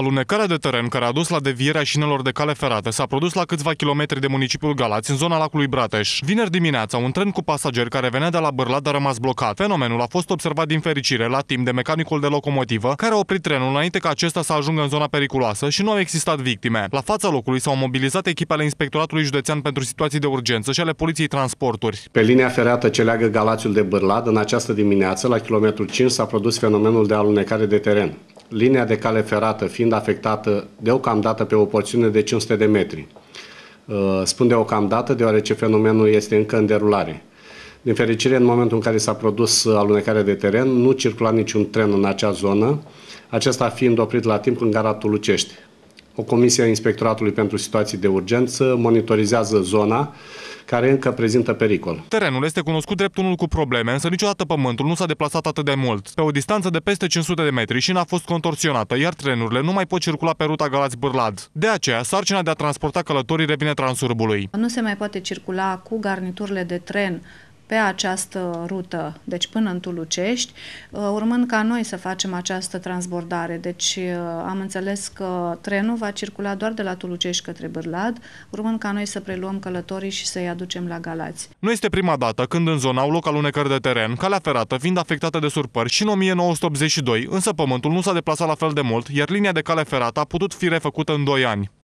Alunecarea de teren care a dus la devierea șinelor de cale ferată s-a produs la câțiva kilometri de municipiul Galați, în zona lacului Brateș. Vineri dimineața, un tren cu pasageri care venea de la Bârlad a rămas blocat. Fenomenul a fost observat din fericire la timp de mecanicul de locomotivă, care a oprit trenul înainte ca acesta să ajungă în zona periculoasă și nu au existat victime. La fața locului s-au mobilizat echipele Inspectoratului Județean pentru Situații de Urgență și ale Poliției Transporturi. Pe linia ferată ce leagă Galațiul de Bârlad, în această dimineață, la kilometrul 5, s-a produs fenomenul de alunecare de teren linia de cale ferată fiind afectată deocamdată pe o porțiune de 500 de metri. Uh, spun deocamdată deoarece fenomenul este încă în derulare. Din fericire, în momentul în care s-a produs alunecarea de teren, nu circula niciun tren în acea zonă, acesta fiind oprit la timp în gara Tulucești. O comisie a Inspectoratului pentru Situații de Urgență monitorizează zona care încă prezintă pericol. Terenul este cunoscut drept unul cu probleme, însă niciodată pământul nu s-a deplasat atât de mult. Pe o distanță de peste 500 de metri și n-a fost contorsionată, iar trenurile nu mai pot circula pe ruta Galați-Bârlad. De aceea, sarcina de a transporta călătorii revine transurbului. Nu se mai poate circula cu garniturile de tren pe această rută, deci până în Tulucești, uh, urmând ca noi să facem această transbordare. Deci uh, am înțeles că trenul va circula doar de la Tulucești către Bârlad, urmând ca noi să preluăm călătorii și să-i aducem la Galați. Nu este prima dată când în zona au loc alunecări de teren, calea ferată fiind afectată de surpări și în 1982, însă pământul nu s-a deplasat la fel de mult, iar linia de cale ferată a putut fi refăcută în 2 ani.